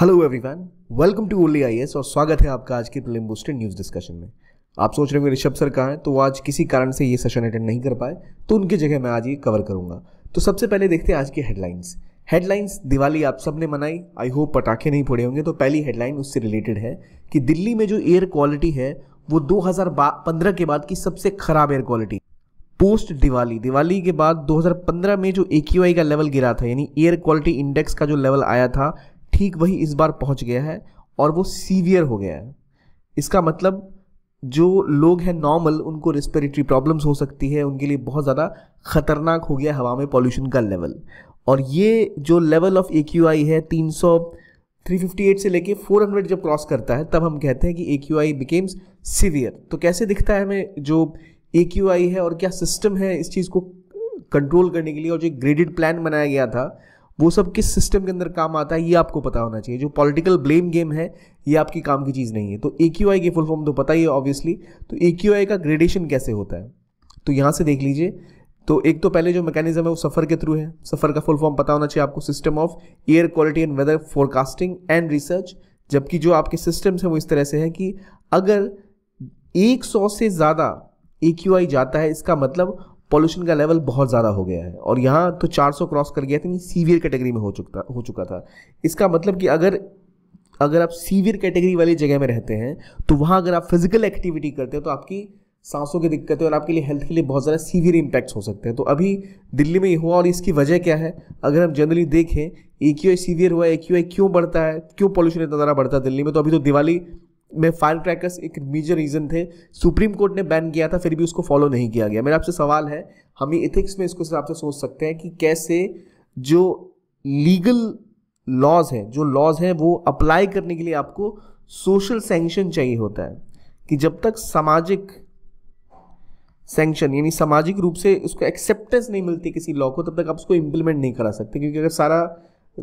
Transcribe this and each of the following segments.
hello everyone welcome to ओली आई और स्वागत है आपका आज के प्रिलिम बूस्टर न्यूज़ डिस्कशन में आप सोच रहे होंगे ऋषभ सर कहाँ हैं तो वो आज किसी कारण से ये सेशन अटेंड नहीं कर पाए तो उनकी जगह मैं आज ये कवर करूंगा तो सबसे पहले देखते हैं आज की हेडलाइंस हेडलाइंस दिवाली आप सब ने मनाई आई होप पटाखे नहीं फोड़े होंगे तो पहली हेडलाइन उससे रिलेटेड है कि दिल्ली में जो एयर क्वालिटी है वो दो के बाद की सबसे खराब air quality post Diwali Diwali के बाद 2015 में जो ए का लेवल गिरा था यानी एयर क्वालिटी इंडेक्स का जो लेवल आया था ठीक वही इस बार पहुंच गया है और वो सीवियर हो गया है इसका मतलब जो लोग हैं नॉर्मल उनको रेस्पिरेटरी प्रॉब्लम्स हो सकती है उनके लिए बहुत ज़्यादा ख़तरनाक हो गया हवा में पॉल्यूशन का लेवल और ये जो level of A Q I है तीन सौ थ्री फिफ्टी एट से लेके फोर हंड्रेड जब क्रॉस करता है तब हम कहते हैं कि A Q I becomes severe तो कैसे दिखता है हमें जो ए क्यू आई है और क्या सिस्टम है इस चीज़ को कंट्रोल करने के लिए और जो ग्रेडिड प्लान बनाया गया था वो सब किस सिस्टम के अंदर काम आता है ये आपको पता होना चाहिए जो पॉलिटिकल ब्लेम गेम है ये आपकी काम की चीज़ नहीं है तो ए क्यू आई की फुल फॉर्म तो पता ही है ऑब्वियसली तो ए क्यू आई का ग्रेडेशन कैसे होता है तो यहाँ से देख लीजिए तो एक तो पहले जो मैकेनिज्म है वो सफ़र के थ्रू है सफ़र का फुल फॉर्म पता होना चाहिए आपको system of air quality and weather forecasting and research जबकि जो आपके सिस्टम्स हैं वो इस तरह से हैं कि अगर 100 से ज़्यादा ए क्यू आई जाता है इसका मतलब पॉल्यूशन का लेवल बहुत ज़्यादा हो गया है और यहाँ तो 400 क्रॉस कर गया था सीवियर कैटेगरी में हो चुका हो चुका था इसका मतलब कि अगर अगर आप सीवियर कैटेगरी वाली जगह में रहते हैं तो वहाँ अगर आप फिजिकल एक्टिविटी करते हैं तो आपकी सांसों की दिक्कतें और आपके लिए हेल्थ के लिए बहुत ज़्यादा सीवियर इम्पैक्ट्स हो सकते हैं तो अभी दिल्ली में ये हुआ और इसकी वजह क्या है अगर हम जनरली देखें ए क्यू आई सीवियर हुआ ए क्यू आई क्यों बढ़ता है क्यों पॉल्यूशन इतना ज़्यादा बढ़ता है दिल्ली में तो अभी तो दिवाली में फायर क्रैकर्स एक मेजर रीज़न थे सुप्रीम कोर्ट ने बैन किया था फिर भी उसको फॉलो नहीं किया गया मेरा आपसे सवाल है हम ये इथिक्स में इसको आपसे सोच सकते हैं कि कैसे जो लीगल लॉज हैं जो लॉज हैं वो अप्लाई करने के लिए आपको सोशल सेंक्शन चाहिए होता है कि जब तक सामाजिक सेंक्शन यानी सामाजिक रूप से उसको एक्सेप्टेंस नहीं मिलती किसी लॉ को तब तक आप उसको इम्प्लीमेंट नहीं करा सकते क्योंकि अगर सारा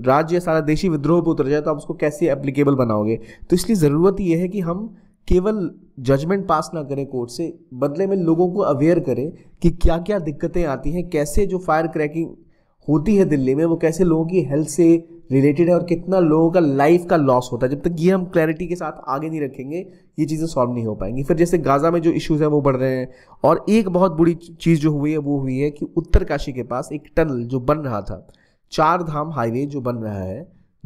राज्य सारा देशी विद्रोह पर उतर जाए तो आप उसको कैसे एप्लीकेबल बनाओगे तो इसलिए ज़रूरत यह है कि हम केवल जजमेंट पास ना करें कोर्ट से बदले में लोगों को अवेयर करें कि क्या क्या दिक्कतें आती हैं कैसे जो फायर क्रैकिंग होती है दिल्ली में वो कैसे लोगों की हेल्थ से रिलेटेड है और कितना लोगों का लाइफ का लॉस होता है जब तक ये हम क्लैरिटी के साथ आगे नहीं रखेंगे ये चीज़ें सॉल्व नहीं हो पाएंगी फिर जैसे गाज़ा में जो इश्यूज़ हैं वो बढ़ रहे हैं और एक बहुत बुरी चीज़ जो हुई है वो हुई है कि उत्तरकाशी के पास एक टनल जो बन रहा था चार धाम हाईवे जो बन रहा है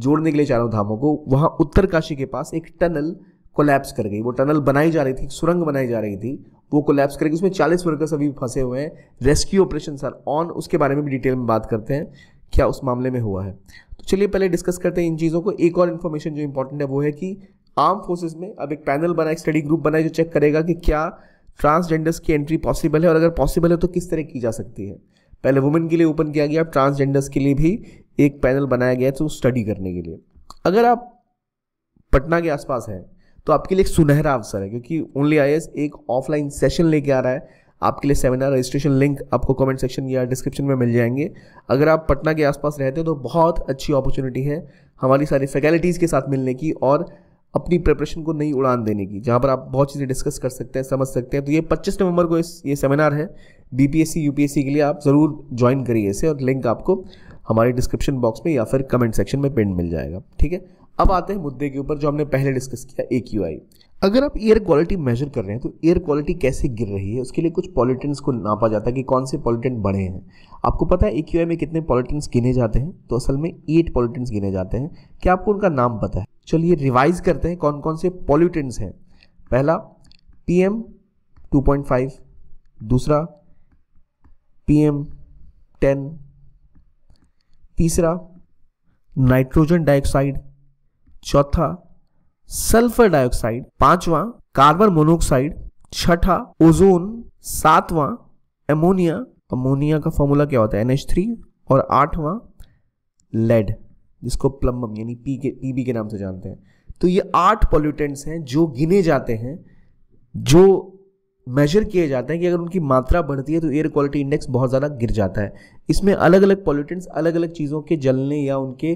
जोड़ने के लिए चारों धामों को वहाँ उत्तरकाशी के पास एक टनल कोलैप्स कर गई वो टनल बनाई जा रही थी सुरंग बनाई जा रही थी वो कोलैप्स कर गई उसमें चालीस वर्कर्स अभी फंसे हुए हैं रेस्क्यू ऑपरेशन सर ऑन उसके बारे में भी डिटेल में बात करते हैं क्या उस मामले में हुआ है तो चलिए पहले डिस्कस करते हैं इन चीज़ों को एक और इन्फॉर्मेशन जो इंपॉर्टेंट है वो है कि आर्म फोर्सेज में अब एक पैनल बना एक स्टडी ग्रुप बना जो चेक करेगा कि क्या ट्रांसजेंडर्स की एंट्री पॉसिबल है और अगर पॉसिबल है तो किस तरह की जा सकती है पहले वुमेन के लिए ओपन किया गया अब ट्रांसजेंडर्स के लिए भी एक पैनल बनाया गया है तो स्टडी करने के लिए अगर आप पटना के आसपास हैं तो आपके लिए एक सुनहरा अवसर है क्योंकि ओनली आई एक ऑफलाइन सेशन लेके आ रहा है आपके लिए सेमिनार रजिस्ट्रेशन लिंक आपको कमेंट सेक्शन या डिस्क्रिप्शन में मिल जाएंगे अगर आप पटना के आसपास रहते हैं तो बहुत अच्छी अपॉर्चुनिटी है हमारी सारी फैकल्टीज़ के साथ मिलने की और अपनी प्रिपरेशन को नई उड़ान देने की जहाँ पर आप बहुत चीज़ें डिस्कस कर सकते हैं समझ सकते हैं तो ये 25 नवंबर को इस ये सेमिनार है बीपीएससी यूपीएससी के लिए आप ज़रूर ज्वाइन करिए इसे और लिंक आपको हमारे डिस्क्रिप्शन बॉक्स में या फिर कमेंट सेक्शन में पिन मिल जाएगा ठीक है अब आते हैं मुद्दे के ऊपर जो हमने पहले डिस्कस किया ए अगर आप एयर क्वालिटी मेजर कर रहे हैं तो एयर क्वालिटी कैसे गिर रही है उसके लिए कुछ पॉलिटेंट्स को नापा जाता है कि कौन से पॉलिटेंट बढ़े हैं आपको पता है ए में कितने पॉलिटेंट्स गिने जाते हैं तो असल में एट पॉलिटेंट्स गिने जाते हैं क्या आपको उनका नाम पता है चलिए रिवाइज करते हैं कौन कौन से पॉल्यूटेंट्स हैं पहला P M two point five दूसरा पीएम टेन तीसरा नाइट्रोजन डाइऑक्साइड चौथा सल्फर डाइऑक्साइड पांचवा कार्बन मोनोऑक्साइड छठा ओजोन सातवां एमोनिया अमोनिया का फॉर्मूला क्या होता है एन और आठवां लेड जिसको प्लम्बम यानी पी के पीबी के नाम से जानते हैं तो ये आठ पॉल्यूटेंट्स हैं जो गिने जाते हैं जो मेजर किए जाते हैं कि अगर उनकी मात्रा बढ़ती है तो एयर क्वालिटी इंडेक्स बहुत ज़्यादा गिर जाता है इसमें अलग अलग पॉल्यूटेंट्स अलग अलग चीज़ों के जलने या उनके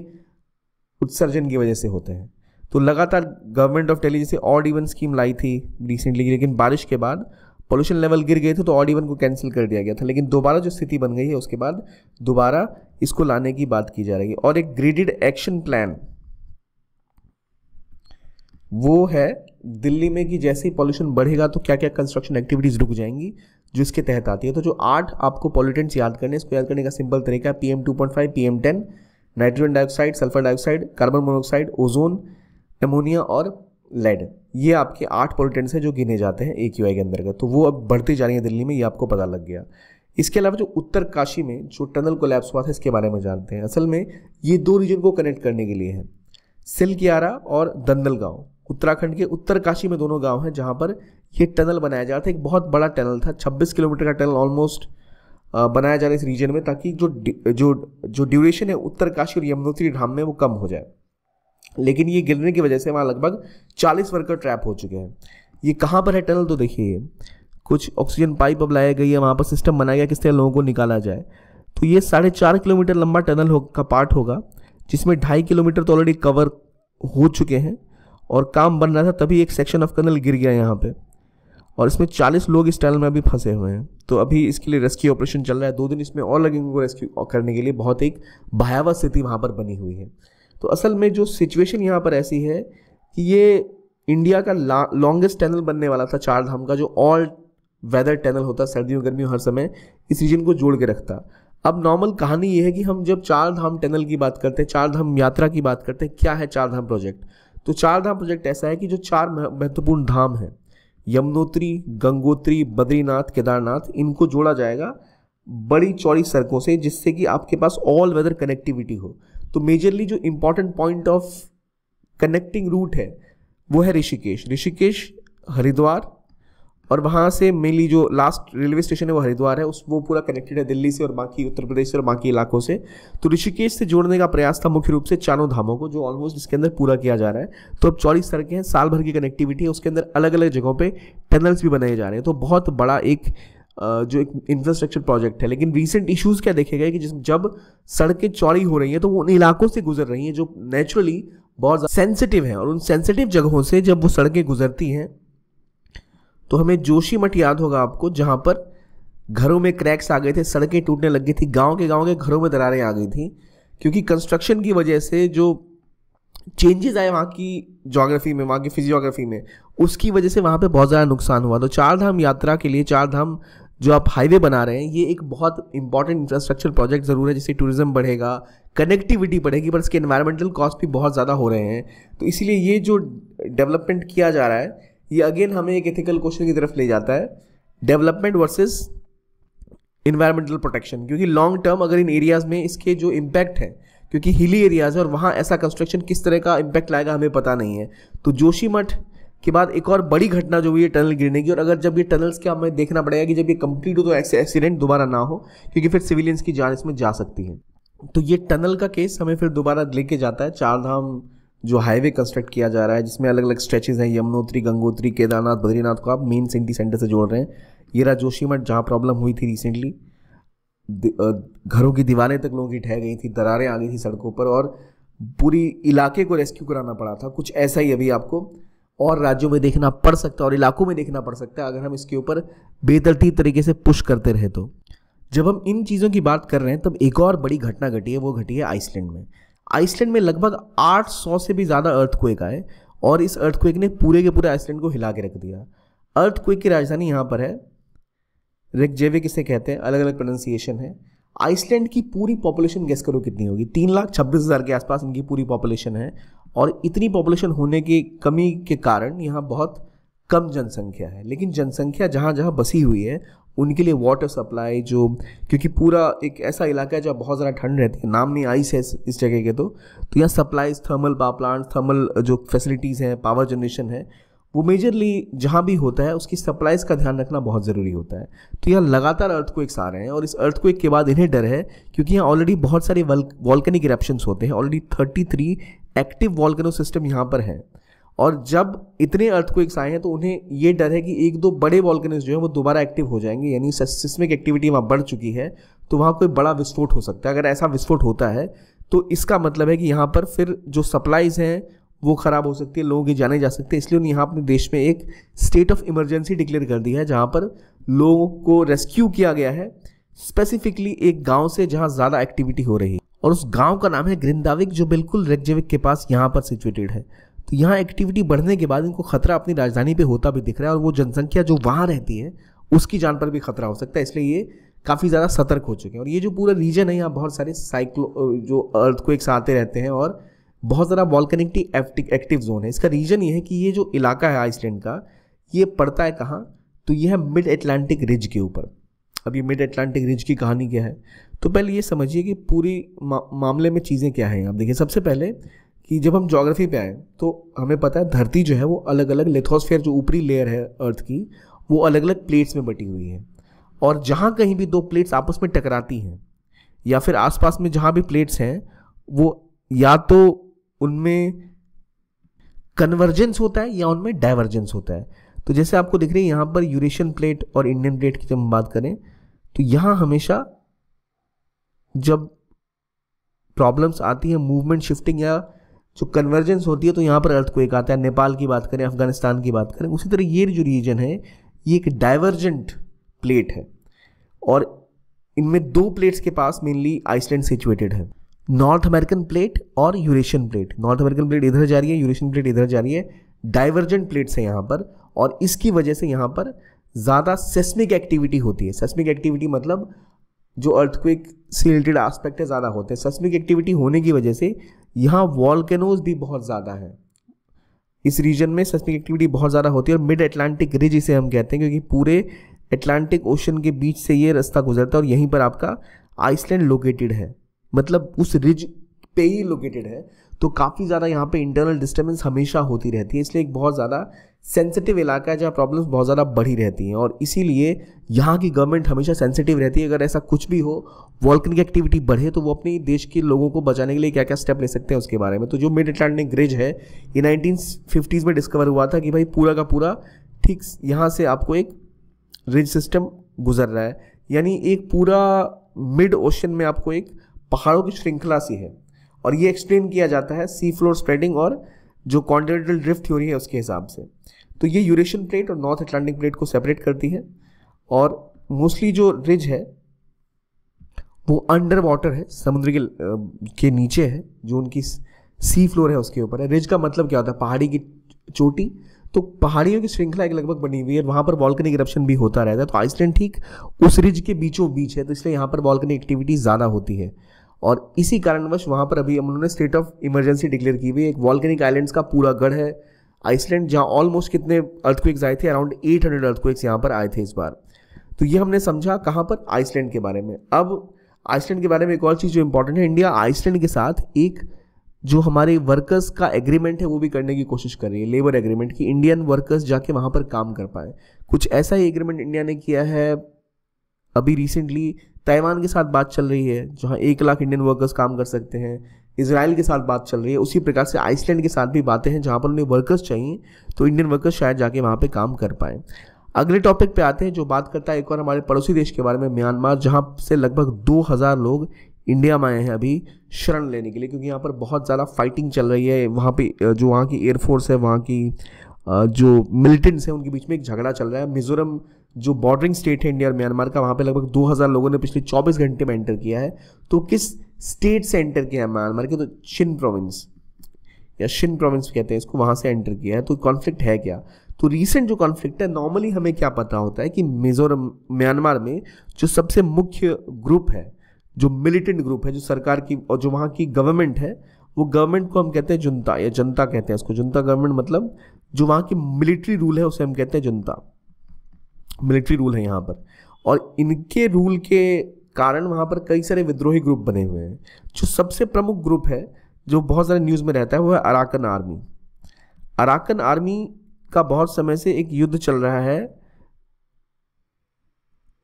उत्सर्जन की वजह से होते हैं तो लगातार गवर्नमेंट ऑफ टेली जैसे ऑड इवन स्कीम लाई थी रिसेंटली लेकिन बारिश के बाद पॉल्यूशन लेवल गिर गए थे तो ऑड इवन को कैंसिल कर दिया गया था लेकिन दोबारा जो स्थिति बन गई है उसके बाद दोबारा इसको लाने की बात की जा रही है और एक ग्रेडिड एक्शन प्लान वो है दिल्ली में कि जैसे ही पॉल्यूशन बढ़ेगा तो क्या क्या कंस्ट्रक्शन एक्टिविटीज़ रुक जाएंगी जो इसके तहत आती है तो जो आठ आपको पॉल्यूटेंट्स याद करने इसको याद करने का सिंपल तरीका है P M two point five P M ten nitrogen dioxide sulphur dioxide carbon monoxide ozone ammonia और लेड ये आपके आठ पॉल्यूटेंट्स हैं जो गिने जाते हैं ए क्यू आई के अंतर्गत तो वो अब बढ़ती जा रही है दिल्ली में ये आपको पता लग गया इसके अलावा जो उत्तर काशी में जो टनल कोलैप्स हुआ था इसके बारे में जानते हैं असल में ये दो रीजन को कनेक्ट करने के लिए है सिल्कियारा और दंदल उत्तराखंड के उत्तरकाशी में दोनों गांव हैं जहां पर ये टनल बनाया जा रहा था एक बहुत बड़ा टनल था 26 किलोमीटर का टनल ऑलमोस्ट बनाया जा रहा है इस रीजन में ताकि जो जो जो ड्यूरेशन है उत्तरकाशी और यमुनोत्री धाम में वो कम हो जाए लेकिन ये गिरने की वजह से वहाँ लगभग चालीस वर्कर ट्रैप हो चुके हैं ये कहाँ पर है टनल तो देखिए कुछ ऑक्सीजन पाइप अब लाई गई है वहाँ पर सिस्टम बनाया गया किस तरह लोगों को निकाला जाए तो ये साढ़े चार किलोमीटर लंबा टनल हो, का पार्ट होगा जिसमें ढाई किलोमीटर तो ऑलरेडी कवर हो चुके हैं और काम बन रहा था तभी एक सेक्शन ऑफ कर्नल गिर गया यहाँ पे और इसमें 40 लोग इस टनल में अभी फंसे हुए हैं तो अभी इसके लिए रेस्क्यू ऑपरेशन चल रहा है दो दिन इसमें और लगेंगे उनको रेस्क्यू करने के लिए बहुत एक भयावह स्थिति वहाँ पर बनी हुई है तो असल में जो सिचुएशन यहाँ पर ऐसी है कि ये इंडिया का लॉन्गेस्ट टनल बनने वाला था चार धाम का जो ऑल वेदर टनल होता सर्दियों गर्मियों हर समय इस रीजन को जोड़ के रखता अब नॉर्मल कहानी ये है कि हम जब चार धाम टनल की बात करते हैं चार धाम यात्रा की बात करते हैं क्या है चार धाम प्रोजेक्ट तो चार धाम प्रोजेक्ट ऐसा है कि जो चार महत्वपूर्ण धाम है यमुनोत्री गंगोत्री बद्रीनाथ केदारनाथ इनको जोड़ा जाएगा बड़ी चौड़ी सड़कों से जिससे कि आपके पास ऑल वेदर कनेक्टिविटी हो तो मेजरली जो important point of connecting route है वो है ऋषिकेश ऋषिकेश हरिद्वार और वहाँ से मेनली जो लास्ट रेलवे स्टेशन है वो हरिद्वार है उस वो पूरा कनेक्टेड है दिल्ली से और बाकी उत्तर प्रदेश से और बाकी इलाकों से तो ऋषिकेश से जोड़ने का प्रयास था मुख्य रूप से चारों धामों को जो ऑलमोस्ट इसके अंदर पूरा किया जा रहा है तो अब चौड़ी सड़कें हैं साल भर की कनेक्टिविटी है उसके अंदर अलग अलग जगहों पर टनल्स भी बनाए जा रहे हैं तो बहुत बड़ा एक जो एक इंफ्रास्ट्रक्चर प्रोजेक्ट है लेकिन रिसेंट इश्यूज क्या देखे गए कि जिस जब सड़कें चौड़ी हो रही हैं तो वो उन इलाकों से गुजर रही हैं जो नेचुरली बहुत सेंसिटिव हैं और उन सेंसिटिव जगहों से जब वो सड़कें गुजरती हैं तो हमें जोशी मठ याद होगा आपको जहाँ पर घरों में क्रैक्स आ गए थे सड़कें टूटने लग गई थी गांव के गांव के घरों में दरारें आ गई थी क्योंकि कंस्ट्रक्शन की वजह से जो चेंजेस आए वहाँ की जोग्राफी में वहाँ की फिजियोग्राफी में उसकी वजह से वहाँ पे बहुत ज़्यादा नुकसान हुआ तो चार धाम यात्रा के लिए चार धाम जो आप हाईवे बना रहे हैं ये एक बहुत इंपॉर्टेंट इंफ्रास्ट्रक्चर प्रोजेक्ट ज़रूर है जिससे टूरिज्म बढ़ेगा कनेक्टिविटी बढ़ेगी पर इसके इन्वायरमेंटल कॉस्ट भी बहुत ज़्यादा हो रहे हैं तो इसीलिए ये जो डेवलपमेंट किया जा रहा है ये अगेन हमें एक एथिकल क्वेश्चन की तरफ ले जाता है डेवलपमेंट वर्सेस इन्वायरमेंटल प्रोटेक्शन क्योंकि लॉन्ग टर्म अगर इन एरियाज में इसके जो इम्पैक्ट है क्योंकि हिली एरियाज है और वहाँ ऐसा कंस्ट्रक्शन किस तरह का इम्पैक्ट लाएगा हमें पता नहीं है तो जोशीमठ के बाद एक और बड़ी घटना जो हुई है टनल गिरने की और अगर जब ये टनल्स का हमें देखना पड़ेगा कि जब ये कंप्लीट हो तो एक्सीडेंट दोबारा ना हो क्योंकि फिर सिविलियंस की जान इसमें जा सकती है तो ये टनल का केस हमें फिर दोबारा लेके जाता है चारधाम जो हाईवे कंस्ट्रक्ट किया जा रहा है जिसमें अलग अलग स्ट्रेचेज हैं यमुनोत्री गंगोत्री केदारनाथ बद्रीनाथ को आप मेन सिटी सेंटर से जोड़ रहे हैं ये रहा जोशीमठ जहाँ प्रॉब्लम हुई थी रिसेंटली घरों की दीवारें तक लोगों की ठह गई थी दरारें आ गई थी सड़कों पर और पूरी इलाके को रेस्क्यू कराना पड़ा था कुछ ऐसा ही अभी आपको और राज्यों में देखना पड़ सकता है और इलाकों में देखना पड़ सकता है अगर हम इसके ऊपर बेतरतीब तरीके से पुश करते रहे तो जब हम इन चीज़ों की बात कर रहे हैं तब एक और बड़ी घटना घटी है वो घटी है आइसलैंड में आइसलैंड में लगभग 800 से भी ज़्यादा अर्थक्वेक आए और इस अर्थक्वेक ने पूरे के पूरे आइसलैंड को हिला के रख दिया अर्थक्वेक की राजधानी यहाँ पर है रेगजेवे किसे कहते हैं अलग अलग प्रोनाउंसिएशन है आइसलैंड की पूरी पॉपुलेशन गैस करो कितनी होगी तीन लाख छब्बीस हज़ार के आसपास इनकी पूरी पॉपुलेशन है और इतनी पॉपुलेशन होने की कमी के कारण यहाँ बहुत कम जनसंख्या है लेकिन जनसंख्या जहाँ जहाँ बसी हुई है उनके लिए वाटर सप्लाई जो क्योंकि पूरा एक ऐसा इलाका है जहाँ बहुत ज़्यादा ठंड रहती है नाम नहीं आइस है इस जगह के तो तो यहाँ supplies thermal power plant thermal जो फैसिलिटीज़ हैं पावर जनरेशन है वो मेजरली जहाँ भी होता है उसकी सप्लाईज का ध्यान रखना बहुत ज़रूरी होता है तो यहाँ लगातार अर्थक्वेक्स आ रहे हैं और इस अर्थक्वेक के बाद इन्हें डर है क्योंकि यहाँ ऑलरेडी बहुत सारे वॉल्कनिक इरप्शंस होते हैं already thirty three active volcano system यहाँ पर है और जब इतने अर्थक्वेक्स आए हैं तो उन्हें ये डर है कि एक दो बड़े वॉल्कनिज जो है वो दोबारा एक्टिव हो जाएंगे यानी सिस्मिक एक्टिविटी वहाँ बढ़ चुकी है तो वहाँ कोई बड़ा विस्फोट हो सकता है अगर ऐसा विस्फोट होता है तो इसका मतलब है कि यहाँ पर फिर जो सप्लाइज हैं वो ख़राब हो सकती है लोगों के जाने जा सकते हैं इसलिए उन्हें यहाँ अपने देश में एक स्टेट ऑफ इमरजेंसी डिक्लेयर कर दी है जहाँ पर लोगों को रेस्क्यू किया गया है स्पेसिफिकली एक गांव से जहाँ ज़्यादा एक्टिविटी हो रही है और उस गांव का नाम है ग्रिंदाविक जो बिल्कुल रेगजेविक के पास यहाँ पर सिचुएटेड है तो यहाँ एक्टिविटी बढ़ने के बाद इनको खतरा अपनी राजधानी पे होता भी दिख रहा है और वो जनसंख्या जो वहाँ रहती है उसकी जान पर भी खतरा हो सकता है इसलिए ये काफ़ी ज़्यादा सतर्क हो चुके हैं और ये जो पूरा रीजन है यहाँ बहुत सारे साइक्लो जो अर्थ को एक आते रहते हैं और बहुत ज़्यादा वॉल्कनिकटी एक्टिव जोन है इसका रीजन ये है कि ये जो इलाका है आइसलैंड का ये पड़ता है कहाँ तो ये है मिड एटलांटिक रिज के ऊपर अब ये मिड एटलांटिक रिज की कहानी क्या है तो पहले ये समझिए कि पूरी मा, मामले में चीज़ें क्या हैं आप देखिए सबसे पहले कि जब हम जोग्राफी पे आए तो हमें पता है धरती जो है वो अलग अलग लेथोस्फेयर जो ऊपरी लेयर है अर्थ की वो अलग अलग प्लेट्स में बटी हुई है और जहाँ कहीं भी दो प्लेट्स आपस में टकराती हैं या फिर आसपास में जहाँ भी प्लेट्स हैं वो या तो उनमें कन्वर्जेंस होता है या उनमें डाइवर्जेंस होता है तो जैसे आपको दिख रही है यहाँ पर यूरेशियन प्लेट और इंडियन प्लेट की जब हम बात करें तो यहाँ हमेशा जब प्रॉब्लम्स आती हैं मूवमेंट शिफ्टिंग या जो कन्वर्जेंस होती है तो यहाँ पर अर्थक्वेक आता है नेपाल की बात करें अफगानिस्तान की बात करें उसी तरह ये जो रीजन है ये एक डाइवर्जेंट प्लेट है और इनमें दो प्लेट्स के पास मेनली आइसलैंड सिचुएटेड है नॉर्थ अमेरिकन प्लेट और Eurasian plate North American plate इधर जा रही है यूरेशियन प्लेट इधर जा रही है डाइवर्जेंट प्लेट्स हैं यहाँ पर और इसकी वजह से यहाँ पर ज़्यादा सेस्मिक एक्टिविटी होती है सेस्मिक एक्टिविटी मतलब जो अर्थक्वेक से रिलेटेड आस्पेक्ट है ज़्यादा होते हैं सेस्मिक एक्टिविटी होने की वजह से यहाँ वॉलकैनोज भी बहुत ज़्यादा हैं इस रीजन में सेस्मिक एक्टिविटी बहुत ज़्यादा होती है और मिड अटलांटिक रिज इसे हम कहते हैं क्योंकि पूरे अटलांटिक ओशन के बीच से ये रास्ता गुजरता है और यहीं पर आपका आइसलैंड लोकेटेड है मतलब उस रिज पे ही लोकेटेड है तो काफ़ी ज़्यादा यहाँ पे इंटरनल डिस्टर्बेंस हमेशा होती रहती है इसलिए एक बहुत ज़्यादा सेंसिटिव इलाका है जहाँ प्रॉब्लम्स बहुत ज़्यादा बढ़ी रहती हैं और इसीलिए यहाँ की गवर्नमेंट हमेशा सेंसिटिव रहती है अगर ऐसा कुछ भी हो वॉल्किन की एक्टिविटी बढ़े तो वो अपने देश के लोगों को बचाने के लिए क्या क्या स्टेप ले सकते हैं उसके बारे में तो जो मिड अटलांटिक ग्रिज है ये नाइनटीन फिफ्टीज़ में डिस्कवर हुआ था कि भाई पूरा का पूरा ठीक यहाँ से आपको एक रिज सिस्टम गुजर रहा है यानी एक पूरा मिड ओशन में आपको एक पहाड़ों की श्रृंखला सी है और ये एक्सप्लेन किया जाता है सी फ्लोर स्प्रेडिंग और जो कॉन्टिनेंटल ड्रिफ्ट थ्योरी है उसके हिसाब से तो ये यूरेशियन प्लेट और नॉर्थ अटलांटिक प्लेट को सेपरेट करती है और मोस्टली जो रिज है वो अंडर वाटर है समुद्र के के नीचे है जो उनकी सी फ्लोर है उसके ऊपर है रिज का मतलब क्या होता है पहाड़ी की चोटी तो पहाड़ियों की श्रृंखला एक लगभग बनी हुई है वहाँ पर वॉल्कनिक इरप्शन भी होता रहता है तो आइसलैंड ठीक उस रिज के बीचों बीच है तो इसलिए यहाँ पर बॉल्कनिक एक्टिविटी ज़्यादा होती है और इसी कारणवश वहाँ पर अभी उन्होंने स्टेट ऑफ इमरजेंसी डिक्लेयर की हुई एक वॉल्कनिक आइलैंड्स का पूरा गढ़ है आइसलैंड जहाँ ऑलमोस्ट कितने अर्थक्वेक्स आए थे अराउंड 800 हंड्रेड अर्थक्वेक्स यहाँ पर आए थे इस बार तो ये हमने समझा कहाँ पर आइसलैंड के बारे में अब आइसलैंड के बारे में एक और चीज़ जो इंपॉर्टेंट है इंडिया आइसलैंड के साथ एक जो हमारे वर्कर्स का एग्रीमेंट है वो भी करने की कोशिश कर रही है लेबर एग्रीमेंट कि इंडियन वर्कर्स जाके वहाँ पर काम कर पाए कुछ ऐसा ही एग्रीमेंट इंडिया ने किया है अभी रिसेंटली ताइवान के साथ बात चल रही है जहाँ एक लाख इंडियन वर्कर्स काम कर सकते हैं इसराइल के साथ बात चल रही है उसी प्रकार से आइसलैंड के साथ भी बातें हैं जहाँ पर उन्हें वर्कर्स चाहिए तो इंडियन वर्कर्स शायद जाके वहाँ पर काम कर पाएँ अगले टॉपिक पे आते हैं जो बात करता है एक और हमारे पड़ोसी देश के बारे में म्यांमार जहाँ से लगभग 2000 लोग इंडिया में आए हैं अभी शरण लेने के लिए क्योंकि यहाँ पर बहुत ज़्यादा फाइटिंग चल रही है वहाँ पे जो वहाँ की एयरफोर्स है वहाँ की जो मिलिटेंट्स हैं उनके बीच में एक झगड़ा चल रहा है मिजोरम जो बॉर्डरिंग स्टेट है इंडिया और म्यांमार का वहाँ पर लगभग दो लोगों ने पिछले चौबीस घंटे में एंटर किया है तो किस स्टेट से एंटर किया है म्यांमार के तो शिन प्रोविंस या शिन प्रोविंस कहते हैं इसको वहाँ से एंटर किया है तो कॉन्फ्लिक्ट है क्या तो रीसेंट जो कॉन्फ्लिक्ट है नॉर्मली हमें क्या पता होता है कि मिजोरम म्यांमार में जो सबसे मुख्य ग्रुप है जो मिलिटेंट ग्रुप है जो सरकार की और जो वहाँ की गवर्नमेंट है वो गवर्नमेंट को हम कहते हैं जनता या जनता कहते हैं उसको जनता गवर्नमेंट मतलब जो वहाँ की मिलिट्री रूल है उसे हम कहते हैं जनता मिलिट्री रूल है यहाँ पर और इनके रूल के कारण वहाँ पर कई सारे विद्रोही ग्रुप बने हुए हैं जो सबसे प्रमुख ग्रुप है जो बहुत सारे न्यूज़ में रहता है वो है अराकन आर्मी अराकन आर्मी का बहुत समय से एक युद्ध चल रहा है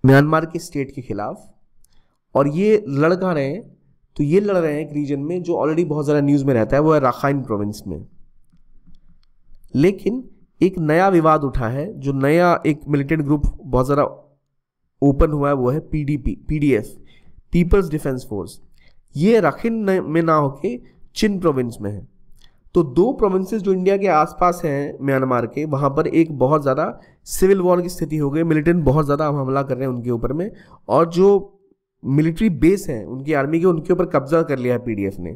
म्यांमार के स्टेट के खिलाफ और ये लड़ रहे हैं तो ये लड़ रहे हैं एक रीजन में जो ऑलरेडी बहुत ज़्यादा न्यूज़ में रहता है वो है राखाइन प्रोविंस में लेकिन एक नया विवाद उठा है जो नया एक मिलिटेंट ग्रुप बहुत ज़्यादा ओपन हुआ है वो है PDP PDF people's defence force ये राखिन में ना होके चिन प्रोविंस में है तो दो प्रोविंसेस जो इंडिया के आसपास हैं म्यांमार के वहाँ पर एक बहुत ज़्यादा सिविल वॉर की स्थिति हो गई मिलिटेंट बहुत ज़्यादा हमला कर रहे हैं उनके ऊपर में और जो मिलिट्री बेस हैं उनकी आर्मी के उनके ऊपर कब्जा कर लिया है पी ने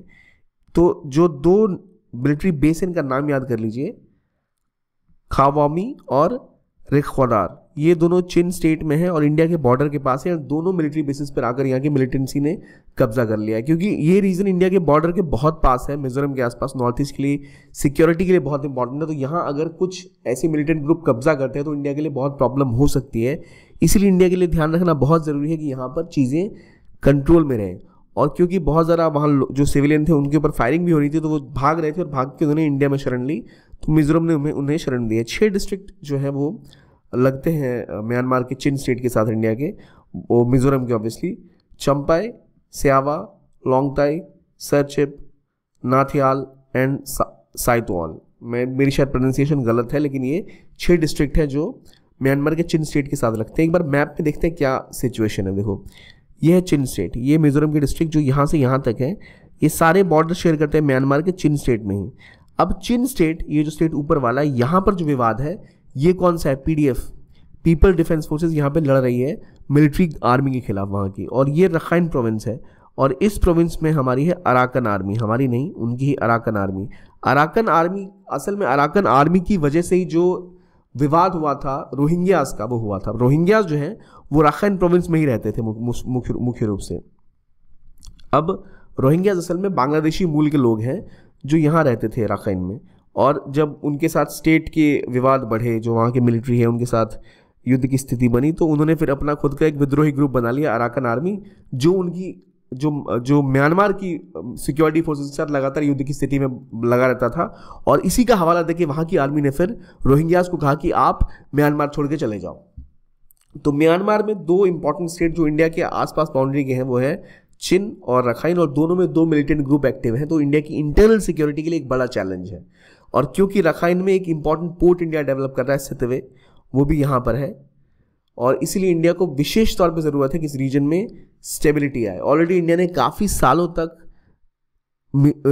तो जो दो मिलिट्री बेस है इनका नाम याद कर लीजिए खावामी और रिखवादार ये दोनों चिन स्टेट में है और इंडिया के बॉर्डर के पास है और दोनों मिलिट्री बेसिस पर आकर यहाँ की मिलिटेंसी ने कब्जा कर लिया है क्योंकि ये रीजन इंडिया के बॉर्डर के बहुत पास है मिजोरम के आसपास नॉर्थ ईस्ट के लिए सिक्योरिटी के लिए बहुत इंपॉर्टेंट है तो यहाँ अगर कुछ ऐसे मिलिटेंट ग्रुप कब्जा करते हैं तो इंडिया के लिए बहुत प्रॉब्लम हो सकती है इसीलिए इंडिया के लिए ध्यान रखना बहुत ज़रूरी है कि यहाँ पर चीज़ें कंट्रोल में रहें और क्योंकि बहुत ज़्यादा वहाँ जो सिविलियन थे उनके ऊपर फायरिंग भी हो रही थी तो वो भाग रहे थे और भाग के उन्होंने इंडिया में शरण ली तो मिजोरम ने उन्हें उन्हें शरण दी है छः डिस्ट्रिक्ट जो है वो लगते हैं म्यांमार के चिन स्टेट के साथ इंडिया के वो मिजोरम के ऑब्वियसली चंपाई स्यावा लोंगताई सरचिप नाथियाल एंड साइतोल मैं मेरी शायद प्रोनाउंसिएशन गलत है लेकिन ये छः डिस्ट्रिक्ट हैं जो म्यांमार के चिन स्टेट के साथ लगते हैं एक बार मैप में देखते हैं क्या सिचुएशन है देखो ये है चिन स्टेट ये मिजोरम के डिस्ट्रिक्ट जो यहाँ से यहाँ तक है ये सारे बॉर्डर शेयर करते हैं म्यांमार के चिन स्टेट में ही अब चिन स्टेट ये जो स्टेट ऊपर वाला है यहाँ पर जो विवाद है ये कौन सा है पीडीएफ पीपल डिफेंस फोर्सेस यहाँ पे लड़ रही है मिलिट्री आर्मी के खिलाफ वहाँ की और ये रखाइन प्रोविंस है और इस प्रोविंस में हमारी है अराकन आर्मी हमारी नहीं उनकी ही अराकन आर्मी अराकन आर्मी असल में अराकन आर्मी की वजह से ही जो विवाद हुआ था रोहिंग्यास का वो हुआ था रोहिंग्यास जो हैं वो राखाइन प्रोविंस में ही रहते थे मुख्य मुख्य रूप से अब रोहिंग्यास असल में बांग्लादेशी मूल के लोग हैं जो यहाँ रहते थे राखाइन में और जब उनके साथ स्टेट के विवाद बढ़े जो वहाँ के मिलिट्री है उनके साथ युद्ध की स्थिति बनी तो उन्होंने फिर अपना खुद का एक विद्रोही ग्रुप बना लिया अराकन आर्मी जो उनकी जो जो म्यांमार की सिक्योरिटी फोर्सेस के साथ लगातार युद्ध की स्थिति में लगा रहता था और इसी का हवाला देखिए वहाँ की आर्मी ने फिर रोहिंग्यास को कहा कि आप म्यांमार छोड़ के चले जाओ तो म्यांमार में दो इंपॉर्टेंट स्टेट जो इंडिया के आसपास बाउंड्री के हैं वो है चीन और रखाइन और दोनों में दो मिलिटेंट ग्रुप एक्टिव हैं तो इंडिया की इंटरनल सिक्योरिटी के लिए एक बड़ा चैलेंज है और क्योंकि रखाइन में एक इम्पॉर्टेंट पोर्ट इंडिया डेवलप कर रहा है सितवे वो भी यहाँ पर है और इसीलिए इंडिया को विशेष तौर पर ज़रूरत है कि इस रीजन में स्टेबिलिटी आए ऑलरेडी इंडिया ने काफ़ी सालों तक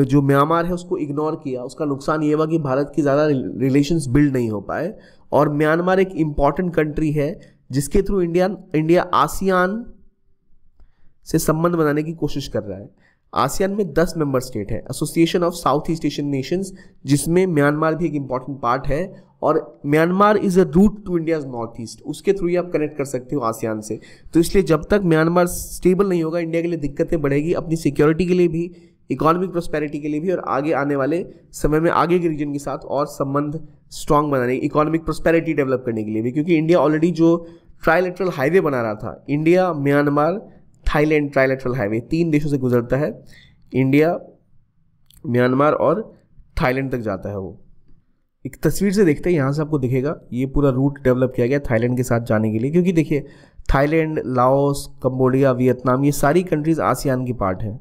जो म्यांमार है उसको इग्नोर किया उसका नुकसान ये हुआ कि भारत की ज़्यादा रिलेशंस बिल्ड नहीं हो पाए और म्यांमार एक इम्पॉर्टेंट कंट्री है जिसके थ्रू इंडिया इंडिया आसियान से संबंध बनाने की कोशिश कर रहा है आसियान में 10 मेंबर स्टेट हैं association of south east Asian nations जिसमें म्यांमार भी एक इंपॉर्टेंट पार्ट है और Myanmar is a route to India's north east उसके थ्रू ही आप कनेक्ट कर सकते हो आसियान से तो इसलिए जब तक म्यांमार स्टेबल नहीं होगा इंडिया के लिए दिक्कतें बढ़ेगी अपनी सिक्योरिटी के लिए भी इकोनॉमिक प्रोस्पेरिटी के लिए भी और आगे आने वाले समय में आगे के रीजन के साथ और संबंध स्ट्रांग बनाने इकोनॉमिक प्रोस्पेरिटी डेवलप करने के लिए भी क्योंकि इंडिया ऑलरेडी जो ट्राइलेटरल हाईवे बना रहा था India Myanmar Thailand trilateral highway तीन देशों से गुजरता है इंडिया म्यांमार और थाईलैंड तक जाता है वो एक तस्वीर से देखते हैं यहाँ से आपको दिखेगा ये पूरा रूट डेवलप किया गया थाईलैंड के साथ जाने के लिए क्योंकि देखिए थाईलैंड लाओस कम्बोडिया वियतनाम ये सारी कंट्रीज़ आसियान की पार्ट हैं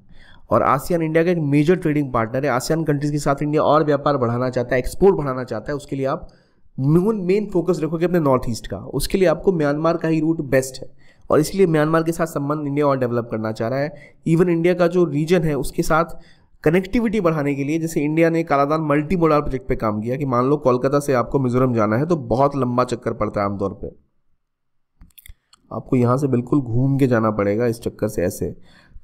और आसियान इंडिया का एक मेजर ट्रेडिंग पार्टनर है आसियान कंट्रीज़ के साथ इंडिया और व्यापार बढ़ाना चाहता है एक्सपोर्ट बढ़ाना चाहता है उसके लिए आप मेन मेन फोकस रखोगे अपने नॉर्थ ईस्ट का उसके लिए आपको म्यांमार का ही रूट बेस्ट है और इसलिए म्यांमार के साथ संबंध इंडिया और डेवलप करना चाह रहा है इवन इंडिया का जो रीजन है उसके साथ कनेक्टिविटी बढ़ाने के लिए जैसे इंडिया ने कालादान मल्टी मोडल प्रोजेक्ट पे काम किया कि मान लो कोलकाता से आपको मिजोरम जाना है तो बहुत लंबा चक्कर पड़ता है आमतौर पर आपको यहाँ से बिल्कुल घूम के जाना पड़ेगा इस चक्कर से ऐसे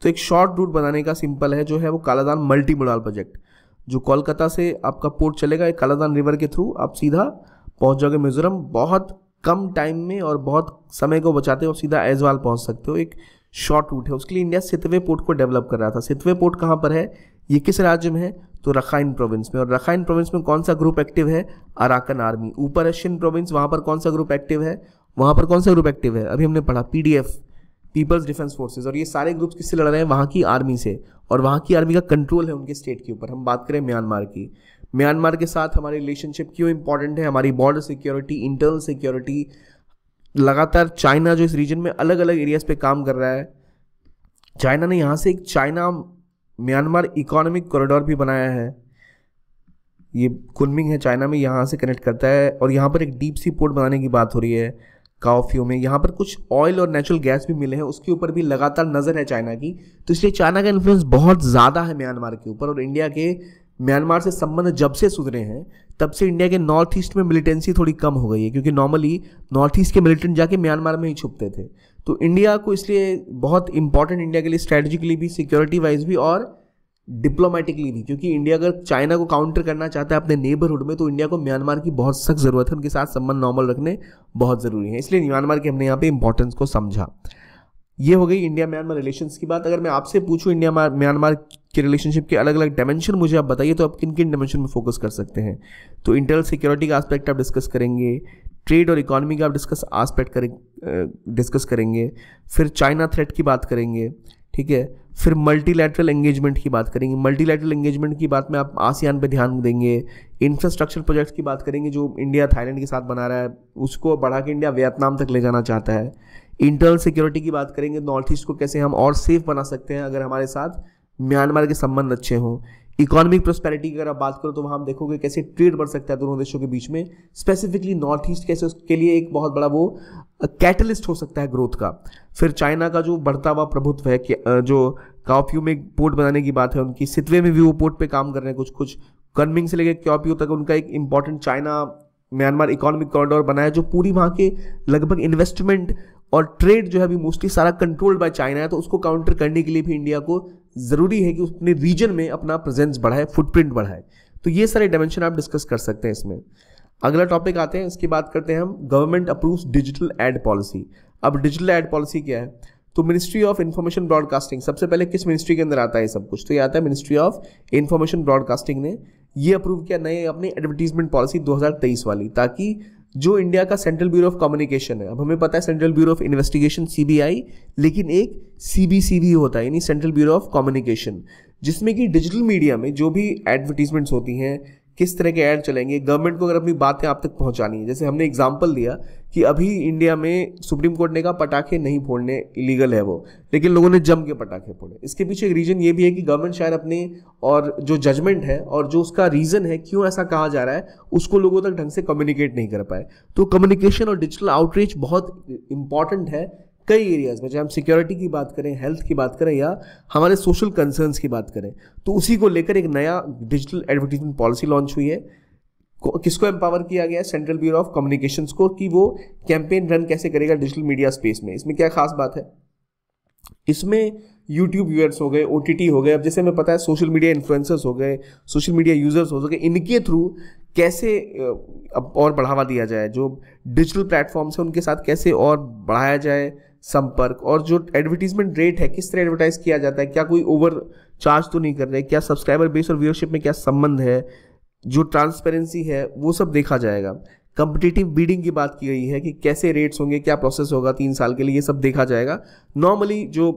तो एक शॉर्ट रूट बनाने का सिंपल है जो है वो कालादान मल्टी मोडल प्रोजेक्ट जो कोलकाता से आपका पोर्ट चलेगा एक कालादान रिवर के थ्रू आप सीधा पहुँच जाओगे मिजोरम बहुत कम टाइम में और बहुत समय को बचाते हो सीधा ऐजवाल पहुंच सकते हो एक शॉर्ट रूट है उसके लिए इंडिया सितवे पोर्ट को डेवलप कर रहा था सितवे पोर्ट कहाँ पर है ये किस राज्य में है तो रखाइन प्रोविंस में और रखाइन प्रोविंस में कौन सा ग्रुप एक्टिव है अराकन आर्मी ऊपर एशियन प्रोविंस वहाँ पर कौन सा ग्रुप एक्टिव है वहाँ पर कौन सा ग्रुप एक्टिव है अभी हमने पढ़ा पी पीपल्स डिफेंस फोर्सेज और ये सारे ग्रुप्स किससे लड़ रहे हैं वहाँ की आर्मी से और वहाँ की आर्मी का कंट्रोल है उनके स्टेट के ऊपर हम बात करें म्यांमार की म्यांमार के साथ हमारी रिलेशनशिप क्यों इंपॉर्टेंट है हमारी बॉर्डर सिक्योरिटी इंटरनल सिक्योरिटी लगातार चाइना जो इस रीजन में अलग अलग एरियाज पे काम कर रहा है चाइना ने यहाँ से एक चाइना म्यांमार इकोनॉमिक कॉरिडोर भी बनाया है ये कुनमिंग है चाइना में यहाँ से कनेक्ट करता है और यहाँ पर एक डीप सी पोर्ट बनाने की बात हो रही है काफ्यू में यहाँ पर कुछ ऑयल और नेचुरल गैस भी मिले हैं उसके ऊपर भी लगातार नज़र है चाइना की तो इसलिए चाइना का इन्फ्लुएंस बहुत ज़्यादा है म्यांमार के ऊपर और इंडिया के म्यांमार से संबंध जब से सुधरे हैं तब से इंडिया के नॉर्थ ईस्ट में मिलिटेंसी थोड़ी कम हो गई है क्योंकि नॉर्मली नॉर्थ ईस्ट के मिलिटेंट जाके म्यांमार में ही छुपते थे तो इंडिया को इसलिए बहुत इंपॉर्टेंट इंडिया के लिए स्ट्रेटेजिकली भी सिक्योरिटी वाइज भी और डिप्लोमेटिकली भी क्योंकि इंडिया अगर चाइना को काउंटर करना चाहता है अपने नेबरहुड में तो इंडिया को म्यांमार की बहुत सख्त ज़रूरत है उनके साथ संबंध नॉर्मल रखने बहुत ज़रूरी है इसलिए म्यांमार के हमने यहाँ पे इंपॉर्टेंस को समझा ये हो गई इंडिया म्यांमार रिलेशन की बात अगर मैं आपसे पूछूँ इंडिया म्यांमार के रिलेशनशिप के अलग अलग डायमेंशन मुझे आप बताइए तो आप किन किन डायमेंशन में फोकस कर सकते हैं तो इंटरनल सिक्योरिटी का एस्पेक्ट आप डिस्कस करेंगे ट्रेड और इकोनॉमी का आप डिस्कस आस्पेक्ट करें डिस्कस करेंगे फिर चाइना थ्रेट की बात करेंगे ठीक है फिर लेटरल एंगेजमेंट की बात करेंगे लेटरल एंगेजमेंट की बात में आप आसियान पर ध्यान देंगे इंफ्रास्ट्रक्चर प्रोजेक्ट्स की बात करेंगे जो इंडिया थाईलैंड के साथ बना रहा है उसको बढ़ा के इंडिया वियतनाम तक ले जाना चाहता है इंटरनल सिक्योरिटी की बात करेंगे नॉर्थ ईस्ट को कैसे हम और सेफ बना सकते हैं अगर हमारे साथ म्यांमार के संबंध अच्छे हों इकोनॉमिक प्रोस्पेरिटी की अगर आप बात करो तो वहाँ हम देखोगे कैसे ट्रेड बढ़ सकता है दोनों देशों के बीच में स्पेसिफिकली नॉर्थ ईस्ट कैसे उसके लिए एक बहुत बड़ा वो कैटलिस्ट हो सकता है ग्रोथ का फिर चाइना का जो बढ़ता हुआ प्रभुत्व है जो काफ्यू में पोर्ट बनाने की बात है उनकी सितवे में भी वो पोर्ट पर काम कर रहे हैं कुछ कुछ कर्मिंग से लेकर क्योपियो तक उनका एक important China Myanmar economic corridor बनाया है जो पूरी वहाँ के लगभग इन्वेस्टमेंट और ट्रेड जो है अभी मोस्टली सारा कंट्रोल्ड बाय चाइना है तो उसको काउंटर करने के लिए भी इंडिया को ज़रूरी है कि अपने रीजन में अपना प्रेजेंस बढ़ाए फुटप्रिंट बढ़ाए तो ये सारे डायमेंशन आप डिस्कस कर सकते हैं इसमें अगला टॉपिक आते हैं इसकी बात करते हैं हम government approves digital ad policy अब डिजिटल एड पॉलिसी क्या है तो मिनिस्ट्री ऑफ इन्फॉर्मेशन ब्रॉडकास्टिंग सबसे पहले किस मिनिस्ट्री के अंदर आता है सब कुछ तो ये आता है मिनिस्ट्री ऑफ इन्फॉर्मेशन ब्रॉडकास्टिंग ने ये अप्रूव किया नए अपनी एडवर्टीजमेंट पॉलिसी 2023 वाली ताकि जो इंडिया का सेंट्रल ब्यूरो ऑफ कम्युनिकेशन है अब हमें पता है central bureau of investigation CBI लेकिन एक सीबीसी भी होता है यानी सेंट्रल ब्यूरो ऑफ कम्युनिकेशन जिसमें कि डिजिटल मीडिया में जो भी एडवर्टीजमेंट्स होती हैं किस तरह के ऐड चलेंगे गवर्नमेंट को अगर अपनी बातें आप तक पहुंचानी है जैसे हमने एग्जाम्पल दिया कि अभी इंडिया में सुप्रीम कोर्ट ने कहा पटाखे नहीं फोड़ने इलीगल है वो लेकिन लोगों ने जम के पटाखे फोड़े इसके पीछे एक रीज़न ये भी है कि गवर्नमेंट शायद अपने और जो जजमेंट है और जो उसका रीज़न है क्यों ऐसा कहा जा रहा है उसको लोगों तक ढंग से कम्युनिकेट नहीं कर पाए तो कम्युनिकेशन और डिजिटल आउटरीच बहुत इंपॉर्टेंट है कई एरियाज़ में चाहे हम सिक्योरिटी की बात करें हेल्थ की बात करें या हमारे सोशल कंसर्न्स की बात करें तो उसी को लेकर एक नया डिजिटल एडवर्टीजमेंट पॉलिसी लॉन्च हुई है किसको एम्पावर किया गया है सेंट्रल ब्यूरो ऑफ कम्युनिकेशन को कि वो कैंपेन रन कैसे करेगा डिजिटल मीडिया स्पेस में इसमें क्या खास बात है इसमें यूट्यूब व्यूअर्स हो गए ओ हो गए अब जैसे हमें पता है सोशल मीडिया इन्फ्लुएंसर्स हो गए सोशल मीडिया यूजर्स हो गए इनके थ्रू कैसे अब और बढ़ावा दिया जाए जो डिजिटल प्लेटफॉर्म्स हैं उनके साथ कैसे और बढ़ाया जाए संपर्क और जो एडवर्टीजमेंट रेट है किस तरह एडवर्टाइज किया जाता है क्या कोई ओवर चार्ज तो नहीं कर रहे क्या सब्सक्राइबर बेस और व्यूअरशिप में क्या संबंध है जो ट्रांसपेरेंसी है वो सब देखा जाएगा कंपिटेटिव बीडिंग की बात की गई है कि कैसे रेट्स होंगे क्या प्रोसेस होगा तीन साल के लिए ये सब देखा जाएगा नॉर्मली जो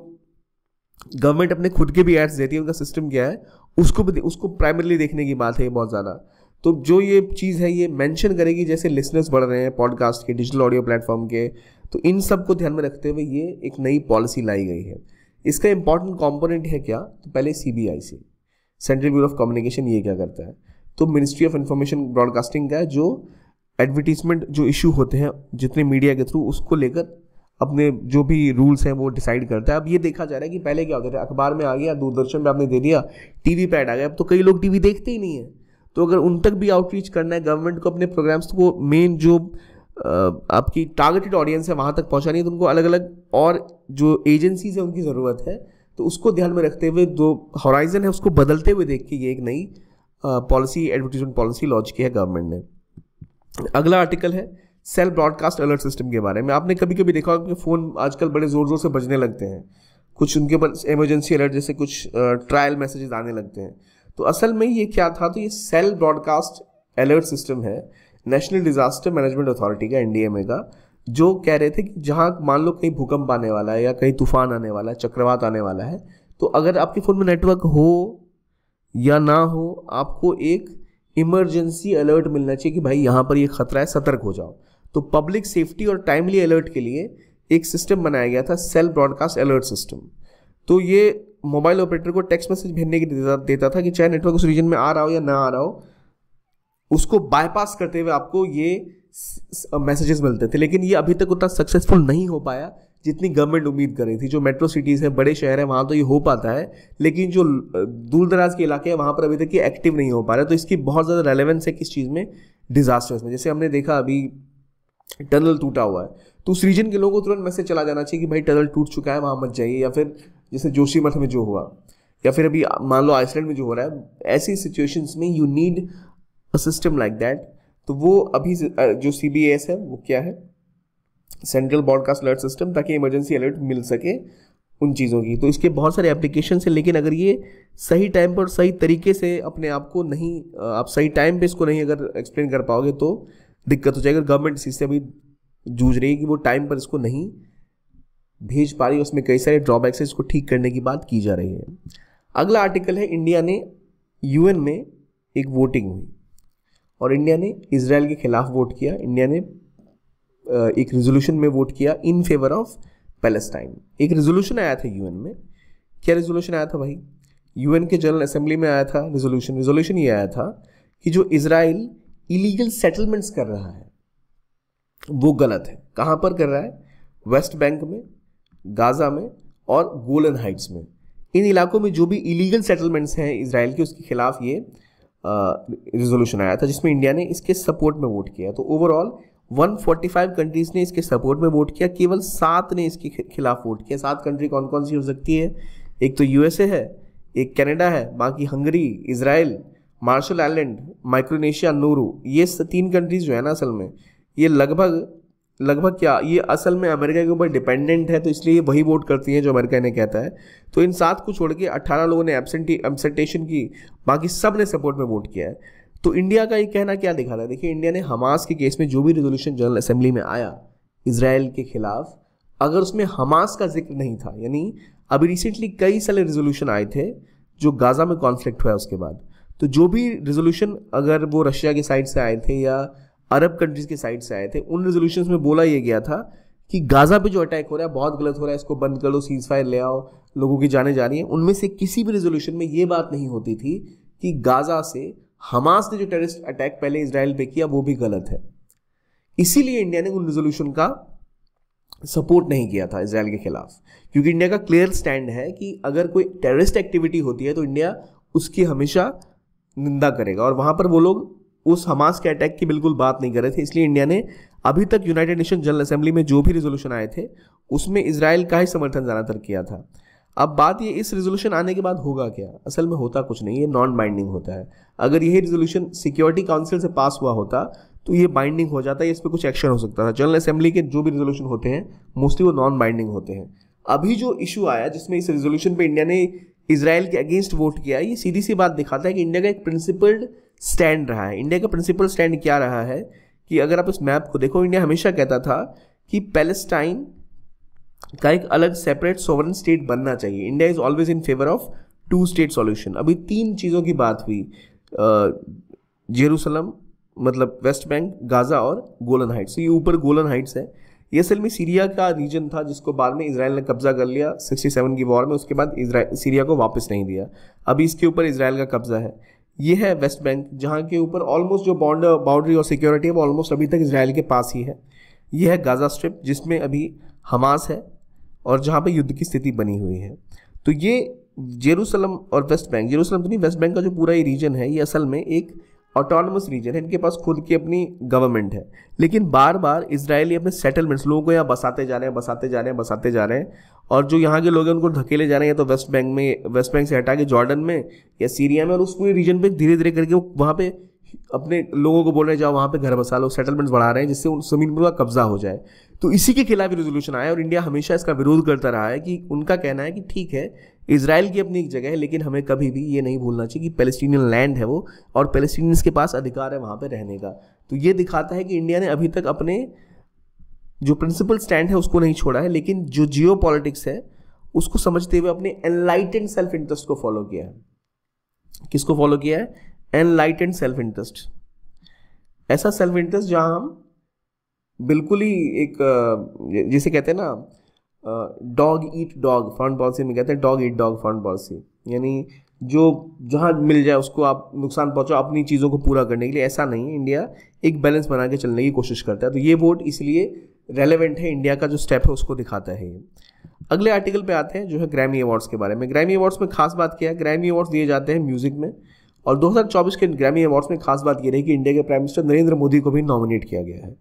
गवर्नमेंट अपने खुद के भी एड्स देती है उनका सिस्टम क्या है उसको भी उसको प्राइमरली देखने की बात है बहुत ज़्यादा तो जो ये चीज़ है ये मेंशन करेगी जैसे लिसनर्स बढ़ रहे हैं पॉडकास्ट के डिजिटल ऑडियो प्लेटफॉर्म के तो इन सब को ध्यान में रखते हुए ये एक नई पॉलिसी लाई गई है इसका इंपॉर्टेंट कॉम्पोनेंट है क्या तो पहले C B I C central bureau of communication ये क्या करता है तो मिनिस्ट्री ऑफ इंफॉर्मेशन ब्रॉडकास्टिंग का जो एडवर्टीजमेंट जो इशू होते हैं जितने मीडिया के थ्रू उसको लेकर अपने जो भी रूल्स हैं वो डिसाइड करता है अब ये देखा जा रहा है कि पहले क्या होता था अखबार में आ गया दूरदर्शन में आपने दे दिया टीवी पैड आ गया अब तो कई लोग टीवी देखते ही नहीं है तो अगर उन तक भी आउटरीच करना है गवर्नमेंट को अपने प्रोग्राम्स को मेन जो आपकी टारगेटेड ऑडियंस है वहाँ तक पहुँचानी है तो उनको अलग अलग और जो एजेंसीज हैं उनकी ज़रूरत है तो उसको ध्यान में रखते हुए जो हॉराइजन है उसको बदलते हुए देख के ये एक नई पॉलिसी एडवर्टीजमेंट पॉलिसी लॉन्च की है गवर्नमेंट ने अगला आर्टिकल है सेल ब्रॉडकास्ट अलर्ट सिस्टम के बारे में आपने कभी कभी देखा होगा कि फ़ोन आजकल बड़े ज़ोर ज़ोर से बजने लगते हैं कुछ उनके ऊपर इमरजेंसी अलर्ट जैसे कुछ ट्रायल मैसेजेस आने लगते हैं तो असल में ये क्या था तो ये सेल ब्रॉडकास्ट अलर्ट सिस्टम है नेशनल डिजास्टर मैनेजमेंट अथॉरिटी का एनडीएमए का जो कह रहे थे कि जहाँ मान लो कहीं भूकंप आने वाला है या कहीं तूफान आने वाला है चक्रवात आने वाला है तो अगर आपके फ़ोन में नेटवर्क हो या ना हो आपको एक इमरजेंसी अलर्ट मिलना चाहिए कि भाई यहाँ पर ये खतरा है सतर्क हो जाओ तो पब्लिक सेफ्टी और टाइमली अलर्ट के लिए एक सिस्टम बनाया गया था सेल ब्रॉडकास्ट अलर्ट सिस्टम तो ये मोबाइल ऑपरेटर को टेक्स्ट मैसेज भेजने की देता, देता था कि चाहे नेटवर्क उस रीजन में आ रहा हो या ना आ रहा हो उसको बाईपास करते हुए आपको ये मैसेजेस मिलते थे लेकिन ये अभी तक उतना सक्सेसफुल नहीं हो पाया जितनी गवर्नमेंट उम्मीद कर रही थी जो मेट्रो सिटीज़ हैं बड़े शहर हैं वहाँ तो ये हो पाता है लेकिन जो दूर दराज के इलाके हैं वहाँ पर अभी तक ये एक्टिव नहीं हो पा रहा है तो इसकी बहुत ज़्यादा रेलेवेंस है किस चीज़ में डिज़ास्टर्स में जैसे हमने देखा अभी टनल टूटा हुआ है तो उस रीजन के लोगों को तुरंत मैसेज चला जाना चाहिए कि भाई टनल टूट चुका है वहाँ मत जाइए या फिर जैसे जोशी मठ में जो हुआ या फिर अभी मान लो आइसलैंड में जो हो रहा है ऐसी सिचुएशंस में you need a system like that तो वो अभी जो सी है वो क्या है सेंट्रल ब्रॉडकास्ट अलर्ट सिस्टम ताकि इमरजेंसी अलर्ट मिल सके उन चीज़ों की तो इसके बहुत सारे एप्लीकेशन है लेकिन अगर ये सही टाइम पर सही तरीके से अपने आप को नहीं आप सही टाइम पे इसको नहीं अगर एक्सप्लेन कर पाओगे तो दिक्कत हो जाएगी गवर्नमेंट इससे अभी जूझ रही है कि वो टाइम पर इसको नहीं भेज पा रही है उसमें कई सारे ड्रॉबैक्स है इसको ठीक करने की बात की जा रही है अगला आर्टिकल है इंडिया ने यूएन में एक वोटिंग हुई और इंडिया ने इसराइल के खिलाफ वोट किया इंडिया ने एक रेजोल्यूशन में वोट किया इन फेवर ऑफ पैलेस्टाइन एक रेजोल्यूशन आया था यूएन में क्या रेजोल्यूशन आया था भाई यूएन के जनरल असेंबली में आया था रेजोल्यूशन रेजोल्यूशन ये आया था कि जो इसराइल इलीगल सेटलमेंट्स कर रहा है वो गलत है कहाँ पर कर रहा है वेस्ट बैंक में गाज़ा में और गोलन हाइट्स में इन इलाकों में जो भी इलीगल सेटलमेंट्स हैं इसराइल के उसके खिलाफ ये रेजोल्यूशन आया था जिसमें इंडिया ने इसके सपोर्ट में वोट किया तो ओवरऑल 145 कंट्रीज ने इसके सपोर्ट में वोट किया केवल सात ने इसके खिलाफ वोट किया सात कंट्री कौन कौन सी हो सकती है एक तो यूएसए है एक कनाडा है बाकी Hungary Israel Marshall Island Micronesia Nauru ये तीन कंट्रीज जो है ना असल में ये लगभग लगभग क्या ये असल में अमेरिका के ऊपर डिपेंडेंट है तो इसलिए ये वही वोट करती हैं जो अमेरिका ने कहता है तो इन सात को छोड़ के अट्ठारह लोगों ने एबसेंटी एबसेंटेशन की बाकी सब ने सपोर्ट में वोट किया है तो इंडिया का ये कहना क्या दिखा रहा है देखिए इंडिया ने हमास के केस में जो भी रेजोल्यूशन जनरल असेंबली में आया इसराइल के खिलाफ अगर उसमें हमास का जिक्र नहीं था यानी अभी रिसेंटली कई सारे रेजोल्यूशन आए थे जो गाज़ा में कॉन्फ्लिक्ट हुआ उसके बाद तो जो भी रेजोल्यूशन अगर वो रशिया के साइड से आए थे या अरब कंट्रीज़ के साइड से आए थे उन रेजोल्यूशन में बोला यह गया था कि गाज़ा पे जो अटैक हो रहा है बहुत गलत हो रहा है इसको बंद कर लो सीज फायर ले आओ लोगों की जाने जा रही हैं उनमें से किसी भी रेजोल्यूशन में ये बात नहीं होती थी कि गाज़ा से हमास ने जो टेररिस्ट अटैक पहले इसराइल पे किया वो भी गलत है इसीलिए इंडिया ने उन रेजोल्यूशन का सपोर्ट नहीं किया था इसराइल के खिलाफ क्योंकि इंडिया का क्लियर स्टैंड है कि अगर कोई टेररिस्ट एक्टिविटी होती है तो इंडिया उसकी हमेशा निंदा करेगा और वहां पर वो लोग उस हमास के अटैक की बिल्कुल बात नहीं कर रहे थे इसलिए इंडिया ने अभी तक यूनाइटेड नेशन जनरल असेंबली में जो भी रेजोल्यूशन आए थे उसमें इसराइल का ही समर्थन ज़्यादातर किया था अब बात ये इस रेजोल्यूशन आने के बाद होगा क्या असल में होता कुछ नहीं ये नॉन बाइंडिंग होता है अगर यही रेजोल्यूशन सिक्योरिटी काउंसिल से पास हुआ होता तो ये बाइंडिंग हो जाता है इस पर कुछ एक्शन हो सकता था जनरल असेंबली के जो भी रेजोल्यूशन होते हैं मोस्टली वो नॉन बाइंडिंग होते हैं अभी जो इशू आया जिसमें इस रेजोल्यूशन पर इंडिया ने इसराइल के अगेंस्ट वोट किया ये सीधी सी बात दिखाता है कि इंडिया का एक प्रिंसिपल्ड स्टैंड रहा है इंडिया का प्रिंसिपल स्टैंड क्या रहा है कि अगर आप इस मैप को देखो इंडिया हमेशा कहता था कि पैलेस्टाइन का एक अलग सेपरेट सोवरन स्टेट बनना चाहिए India is always in favour of two state solution अभी तीन चीज़ों की बात हुई जेरूसलम मतलब वेस्ट बैंक गाज़ा और गोलन तो हाइट्स ये ऊपर गोलन हाइट्स है ये असल में सीरिया का रीजन था जिसको बाद में इसराइल ने कब्जा कर लिया 67 की वॉर में उसके बाद सीरिया को वापस नहीं दिया अभी इसके ऊपर इसराइल का कब्जा है ये है वेस्ट बैंक जहाँ के ऊपर ऑलमोस्ट जो बाउंड बाउंड्री और सिक्योरिटी है वो ऑलमोस्ट अभी तक इसराइल के पास ही है ये है गाज़ा स्ट्रिप जिसमें अभी हमास है और जहाँ पे युद्ध की स्थिति बनी हुई है तो ये जेरूसलम और वेस्ट बैंक जेरूसलम तो नहीं वेस्ट बैंक का जो पूरा ये रीजन है ये असल में एक ऑटोनमस रीजन है इनके पास खुद की अपनी गवर्नमेंट है लेकिन बार बार इसराइली अपने सेटलमेंट्स लोगों को यहाँ बसाते जा रहे हैं बसाते जा रहे हैं बसाते जा रहे हैं और जो यहाँ के लोग हैं उनको धकेले जा रहे हैं या तो वेस्ट बैंक में वेस्ट बैंक से हटा के जॉर्डन में या सीरिया में और उस पूरे रीजन पर धीरे धीरे करके वो वहाँ पर अपने लोगों को बोल रहे हैं जाओ वहाँ पे घर बसा लो सेटलमेंट्स बढ़ा रहे हैं जिससे उन ज़मीन पर कब्जा हो जाए तो इसी के खिलाफ रेजोल्यूशन आया और इंडिया हमेशा इसका विरोध करता रहा है कि उनका कहना है कि ठीक है इसराइल की अपनी एक जगह है लेकिन हमें कभी भी ये नहीं भूलना चाहिए कि पेलेस्टीनियन लैंड है वो और पेलेस्टीनियंस के पास अधिकार है वहाँ पर रहने का तो ये दिखाता है कि इंडिया ने अभी तक अपने जो प्रिंसिपल स्टैंड है उसको नहीं छोड़ा है लेकिन जो जियो पॉलिटिक्स है उसको समझते हुए अपने एनलाइटेंड सेल्फ इंटरेस्ट को फॉलो किया है किसको फॉलो किया है एनलाइटेंड सेल्फ इंटरेस्ट ऐसा सेल्फ इंटरेस्ट जहाँ हम बिल्कुल ही एक जिसे कहते हैं ना dog eat dog fund policy में कहते हैं dog eat dog fund policy यानी जो जहाँ मिल जाए उसको आप नुकसान पहुँचाओ अपनी चीज़ों को पूरा करने के लिए ऐसा नहीं है इंडिया एक बैलेंस बना के चलने की कोशिश करता है तो ये वोट इसलिए रेलेवेंट है इंडिया का जो स्टेप है उसको दिखाता है ये अगले आर्टिकल पे आते हैं जो है ग्रैमी अवार्ड्स के बारे में ग्रैमी अवार्ड्स में खास बात क्या है ग्रैमी अवार्ड्स दिए जाते हैं म्यूज़िक में और 2024 के ग्रैमी अवार्ड्स में खास बात यह रही कि इंडिया के प्राइम मिनिस्टर नरेंद्र मोदी को भी नॉमिनेट किया गया है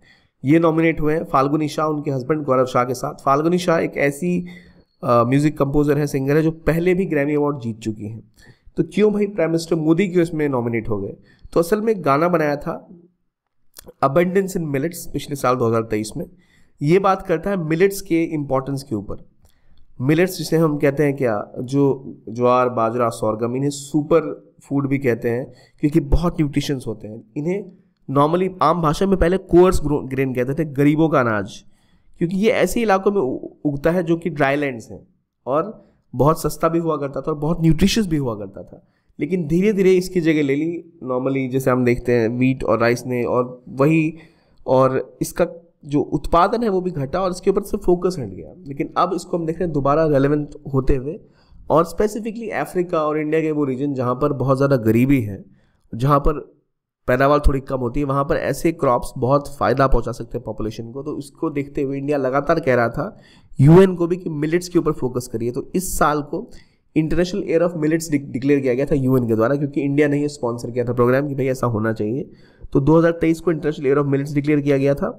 ये नॉमिनेट हुए हैं फाल्गुनी शाह उनके हस्बैंड गौरव शाह के साथ फाल्गुनी शाह एक ऐसी म्यूज़िक कंपोजर है सिंगर है जो पहले भी ग्रैमी अवार्ड जीत चुकी हैं तो क्यों भाई प्राइम मिनिस्टर मोदी क्यों इसमें नॉमिनेट हो गए तो असल में गाना बनाया था अबेंडेंस इन मिलेट्स पिछले साल 2023 में ये बात करता है मिलेट्स के इम्पोर्टेंस के ऊपर मिलेट्स जिसे हम कहते हैं क्या जो ज्वार बाजरा सौरगम इन्हें सुपर फूड भी कहते हैं क्योंकि बहुत न्यूट्रिशंस होते हैं इन्हें नॉर्मली आम भाषा में पहले कोअर्स ग्रेन कहते थे गरीबों का अनाज क्योंकि ये ऐसे इलाकों में उगता है जो कि ड्राई लैंड्स हैं और बहुत सस्ता भी हुआ करता था और बहुत न्यूट्रिशियस भी हुआ करता था लेकिन धीरे धीरे इसकी जगह ले ली नॉर्मली जैसे हम देखते हैं वीट और राइस ने और वही और इसका जो उत्पादन है वो भी घटा और इसके ऊपर से फोकस हट गया लेकिन अब इसको हम देख रहे हैं दोबारा रेलिवेंट होते हुए और स्पेसिफिकली अफ्रीका और इंडिया के वो रीजन जहाँ पर बहुत ज़्यादा गरीबी है जहाँ पर पैदावार थोड़ी कम होती है वहाँ पर ऐसे क्रॉप्स बहुत फ़ायदा पहुँचा सकते हैं पॉपुलेशन को तो इसको देखते हुए इंडिया लगातार कह रहा था यूएन को भी कि मिलेट्स के ऊपर फोकस करिए तो इस साल को international year of millets declare किया गया था यूएन के द्वारा क्योंकि इंडिया ने ही स्पॉन्सर किया था प्रोग्राम कि भाई ऐसा होना चाहिए तो 2023 को international year of millets declare किया गया था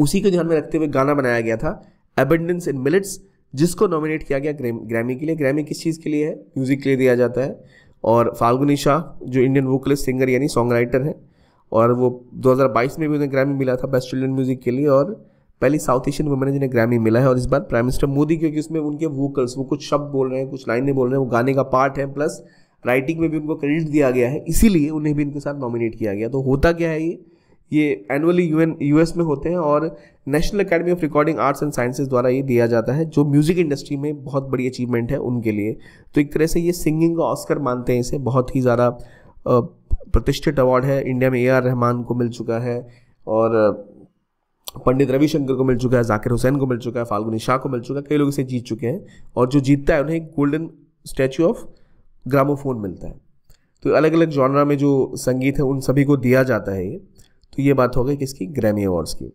उसी को ध्यान में रखते हुए गाना बनाया गया था एबेंडेंस इन मिलेट्स जिसको नॉमिनेट किया गया ग्रैमी के लिए ग्रैमी किस चीज़ के लिए है म्यूज़िक के लिए दिया जाता है और फाल्गुनी शाह जो इंडियन वोकलिस्ट सिंगर यानी सॉन्ग राइटर हैं और वो 2022 में भी उन्हें ग्रैमी मिला था बेस्ट चिल्ड्रन म्यूज़िक के लिए और पहली साउथ एशियन वुमेन है जिन्हें ग्रैमी मिला है और इस बार प्राइम मिनिस्टर मोदी क्योंकि उसमें उनके वोकल्स वो कुछ शब्द बोल रहे हैं कुछ लाइनें बोल रहे हैं वो गाने का पार्ट है प्लस राइटिंग में भी उनको क्रेडिट दिया गया है इसीलिए उन्हें भी इनके साथ नॉमिनेट किया गया तो होता क्या है ये ये एनुअली यू यूएस में होते हैं और national academy of recording arts and sciences द्वारा ये दिया जाता है जो म्यूज़िक इंडस्ट्री में बहुत बड़ी अचीवमेंट है उनके लिए तो एक तरह से ये सिंगिंग का ऑस्कर मानते हैं इसे बहुत ही ज़्यादा प्रतिष्ठित अवार्ड है इंडिया में ए आर रहमान को मिल चुका है और पंडित रविशंकर को मिल चुका है जाकिर हुसैन को मिल चुका है फाल्गुनी शाह को मिल चुका है कई लोग इसे जीत चुके हैं और जो जीतता है उन्हें एक गोल्डन स्टैचू ऑफ ग्रामोफोन मिलता है तो अलग अलग जॉनरा में जो संगीत है उन सभी को दिया जाता है ये तो ये बात हो गई किसकी ग्रैमी अवार्ड्स की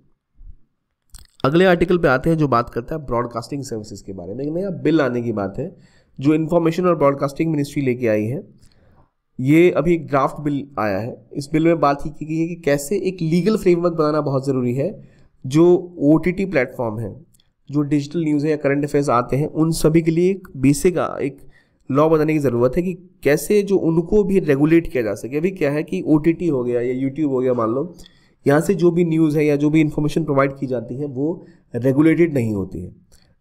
अगले आर्टिकल पे आते हैं जो बात करता है ब्रॉडकास्टिंग सर्विसेज के बारे में एक नया बिल आने की बात है जो इन्फॉर्मेशन और ब्रॉडकास्टिंग मिनिस्ट्री लेके आई है ये अभी ड्राफ्ट बिल आया है इस बिल में बात ही की गई है कि कैसे एक लीगल फ्रेमवर्क बनाना बहुत ज़रूरी है जो ओ टी प्लेटफॉर्म है जो डिजिटल न्यूज़ है या करंट अफेयर्स आते हैं उन सभी के लिए एक बेसिक एक लॉ बनाने की ज़रूरत है कि कैसे जो उनको भी रेगुलेट किया जा सके अभी क्या है कि ओ हो गया या यूट्यूब हो गया मान लो यहाँ से जो भी न्यूज़ है या जो भी इन्फॉर्मेशन प्रोवाइड की जाती है वो रेगुलेटेड नहीं होती है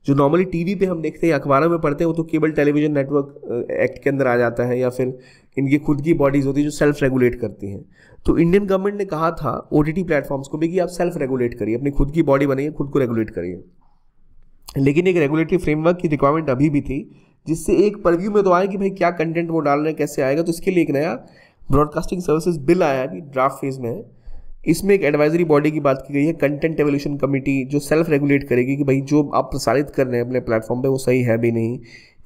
जो नॉर्मली टीवी पे हम देखते हैं अखबारों में पढ़ते हैं वो तो केबल टेलीविजन नेटवर्क एक्ट के अंदर आ जाता है या फिर इनकी खुद की बॉडीज़ होती है जो सेल्फ रेगुलेट करती हैं तो इंडियन गवर्नमेंट ने कहा था ओ टी प्लेटफॉर्म्स को भी कि आप सेल्फ रेगुलेट करिए अपनी खुद की बॉडी बनाइए खुद को रेगुलेट करिए लेकिन एक रेगुलेटरी फ्रेमवर्क की रिक्वायरमेंट अभी भी थी जिससे एक परव्यू में तो आए कि भाई क्या कंटेंट वो डाल रहे हैं कैसे आएगा तो इसके लिए एक नया ब्रॉडकास्टिंग सर्विसेज बिल आया है अभी ड्राफ्ट फेज में है इसमें एक एडवाइजरी बॉडी की बात की गई है कंटेंट एवोल्यूशन कमेटी जो सेल्फ रेगुलेट करेगी कि भाई जो आप प्रसारित कर रहे हैं अपने प्लेटफॉर्म पर वो सही है भी नहीं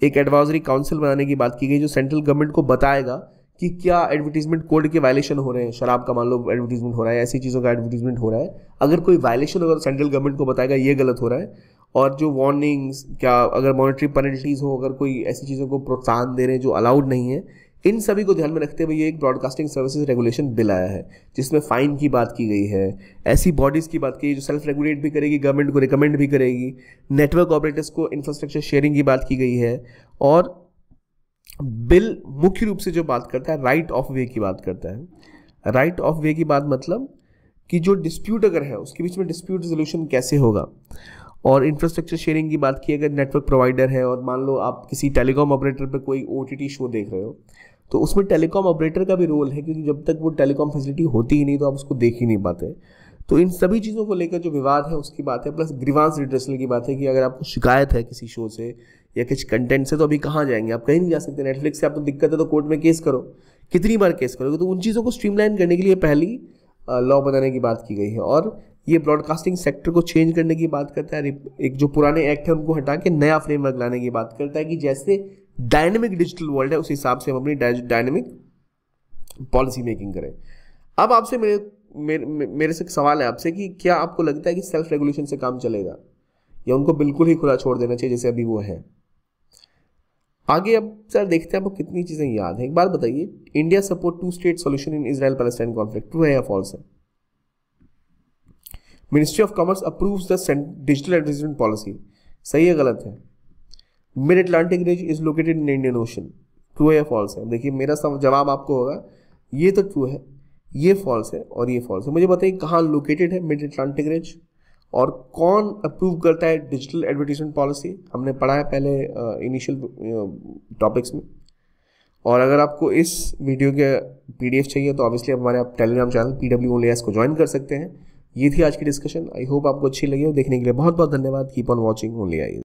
एक एडवाइजरी काउंसिल बनाने की बात की गई जो सेंट्रल गवर्नमेंट को बताएगा कि क्या एडवर्टीजमेंट कोड के वायलेशन हो रहे हैं शराब का मान लो एडवर्टीजमेंट हो रहा है ऐसी चीज़ों का एडवर्टीजमेंट हो रहा है अगर कोई वायलेशन अगर सेंट्रल गवर्नमेंट को बताएगा ये गलत हो रहा है और जो वार्निंग्स क्या अगर मॉनिटरी पेनल्टीज़ हो अगर कोई ऐसी चीज़ों को प्रोत्साहन दे रहे हैं जो अलाउड नहीं है इन सभी को ध्यान में रखते हुए ये एक ब्रॉडकास्टिंग सर्विसेज रेगुलेशन बिल आया है जिसमें फ़ाइन की बात की गई है ऐसी बॉडीज़ की बात की गई जो सेल्फ रेगुलेट भी करेगी गवर्नमेंट को रिकमेंड भी करेगी नेटवर्क ऑपरेटर्स को इंफ्रास्ट्रक्चर शेयरिंग की बात की गई है और बिल मुख्य रूप से जो बात करता है राइट ऑफ वे की बात करता है राइट ऑफ वे की बात मतलब कि जो डिस्प्यूट अगर है उसके बीच में डिस्प्यूट रेजोल्यूशन कैसे होगा और इंफ्रास्ट्रक्चर शेयरिंग की बात की अगर नेटवर्क प्रोवाइडर है और मान लो आप किसी टेलीकॉम ऑपरेटर पर कोई ओ शो देख रहे हो तो उसमें टेलीकॉम ऑपरेटर का भी रोल है क्योंकि जब तक वो टेलीकॉम फैसिलिटी होती ही नहीं तो आप उसको देख ही नहीं पाते तो इन सभी चीज़ों को लेकर जो विवाद है उसकी बात है प्लस ग्रीवांस रिड्रेसल की बात है कि अगर आपको शिकायत है किसी शो से या किसी कंटेंट से तो अभी कहाँ जाएंगे आप कहीं नहीं जा सकते नेटफ्लिक्स से आपको तो दिक्कत है तो कोर्ट में केस करो कितनी बार केस करोगे तो उन चीज़ों को स्ट्रीमलाइन करने के लिए पहली लॉ बनाने की बात की गई है और ये ब्रॉडकास्टिंग सेक्टर को चेंज करने की बात करता है एक जो पुराने एक्ट है उनको हटा के नया फ्रेमवर्क लाने की बात करता है कि जैसे डायनेमिक डिजिटल वर्ल्ड है उस हिसाब से हम अपनी डायनेमिक पॉलिसी मेकिंग करें अब आपसे मेरे मेरे मेरे से सवाल है आपसे कि क्या आपको लगता है कि सेल्फ रेगुलेशन से काम चलेगा या उनको बिल्कुल ही खुला छोड़ देना चाहिए जैसे अभी वो है आगे अब सर देखते हैं आपको कितनी चीज़ें याद हैं एक बार बताइए India support two state solution in Israel Palestine conflict true है या फॉल्स है ministry of commerce approves the digital advertisement policy सही है गलत है mid Atlantic ridge is located in Indian ocean true है या फॉल्स है देखिए मेरा जवाब आपको होगा ये तो ट्रू है ये फॉल्स है और ये फॉल्स है मुझे बताइए कहाँ लोकेटेड है मिड अटलांटिक रिज और कौन अप्रूव करता है डिजिटल एडवर्टीजमेंट पॉलिसी हमने पढ़ा है पहले इनिशियल uh, टॉपिक्स uh, में और अगर आपको इस वीडियो के पीडीएफ चाहिए तो ऑब्वियसली हमारे आप टेलीग्राम चैनल पी डब्ल्यू को ज्वाइन कर सकते हैं ये थी आज की डिस्कशन आई होप आपको अच्छी लगी हो देखने के लिए बहुत बहुत धन्यवाद keep on watching only I